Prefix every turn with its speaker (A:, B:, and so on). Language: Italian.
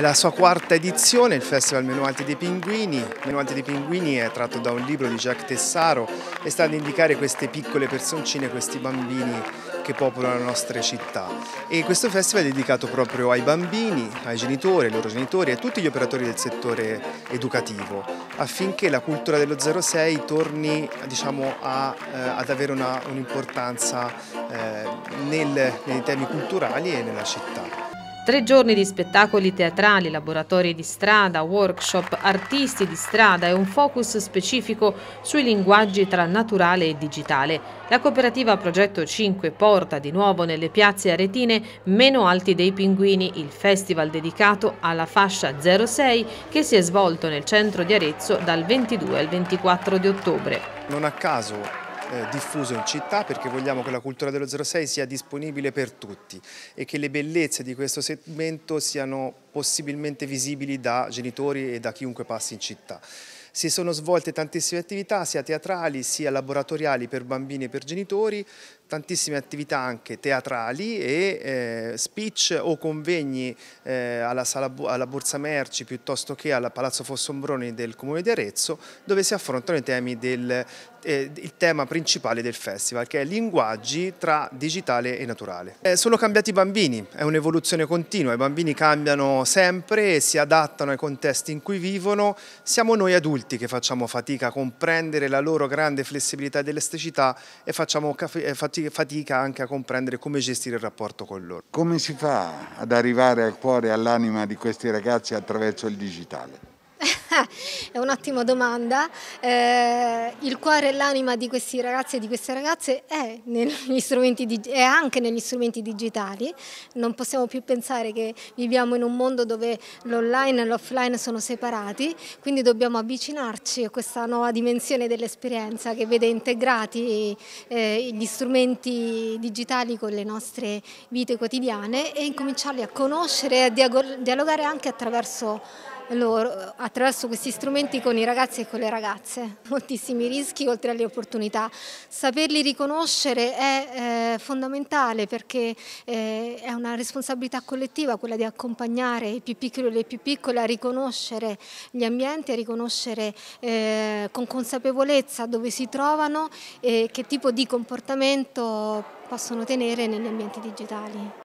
A: la sua quarta edizione, il Festival Meno dei Pinguini. Meno dei Pinguini è tratto da un libro di Jacques Tessaro e sta ad indicare queste piccole personcine, questi bambini che popolano le nostre città. E questo festival è dedicato proprio ai bambini, ai genitori, ai loro genitori e a tutti gli operatori del settore educativo affinché la cultura dello 06 torni diciamo, a, eh, ad avere un'importanza un eh, nei temi culturali e nella città.
B: Tre giorni di spettacoli teatrali, laboratori di strada, workshop, artisti di strada e un focus specifico sui linguaggi tra naturale e digitale. La cooperativa Progetto 5 porta di nuovo nelle piazze aretine Meno Alti dei Pinguini, il festival dedicato alla fascia 06 che si è svolto nel centro di Arezzo
A: dal 22 al 24 di ottobre. Non a caso eh, diffuso in città perché vogliamo che la cultura dello 06 sia disponibile per tutti e che le bellezze di questo segmento siano possibilmente visibili da genitori e da chiunque passi in città. Si sono svolte tantissime attività, sia teatrali sia laboratoriali per bambini e per genitori, tantissime attività anche teatrali e eh, speech o convegni eh, alla, sala, alla Borsa Merci piuttosto che al Palazzo Fossombroni del Comune di Arezzo dove si affrontano i temi del eh, il tema principale del festival che è linguaggi tra digitale e naturale. Eh, sono cambiati i bambini, è un'evoluzione continua, i bambini cambiano sempre, si adattano ai contesti in cui vivono, siamo noi adulti che facciamo fatica a comprendere la loro grande flessibilità ed elasticità e facciamo eh, fatica fatica anche a comprendere come gestire il rapporto con loro. Come si fa ad arrivare al cuore e all'anima di questi ragazzi attraverso il digitale?
C: È un'ottima domanda. Eh, il cuore e l'anima di questi ragazzi e di queste ragazze è, è, anche negli strumenti digitali. Non possiamo più pensare che viviamo in un mondo dove l'online e l'offline sono separati, quindi dobbiamo avvicinarci a questa nuova dimensione dell'esperienza che vede integrati eh, gli strumenti digitali con le nostre vite quotidiane e incominciarli a conoscere e a dialogare anche attraverso loro, attraverso questi strumenti con i ragazzi e con le ragazze. Moltissimi rischi oltre alle opportunità. Saperli riconoscere è eh, fondamentale perché eh, è una responsabilità collettiva quella di accompagnare i più piccoli e le più piccole a riconoscere gli ambienti, a riconoscere eh, con consapevolezza dove si trovano e che tipo di comportamento possono tenere negli ambienti digitali.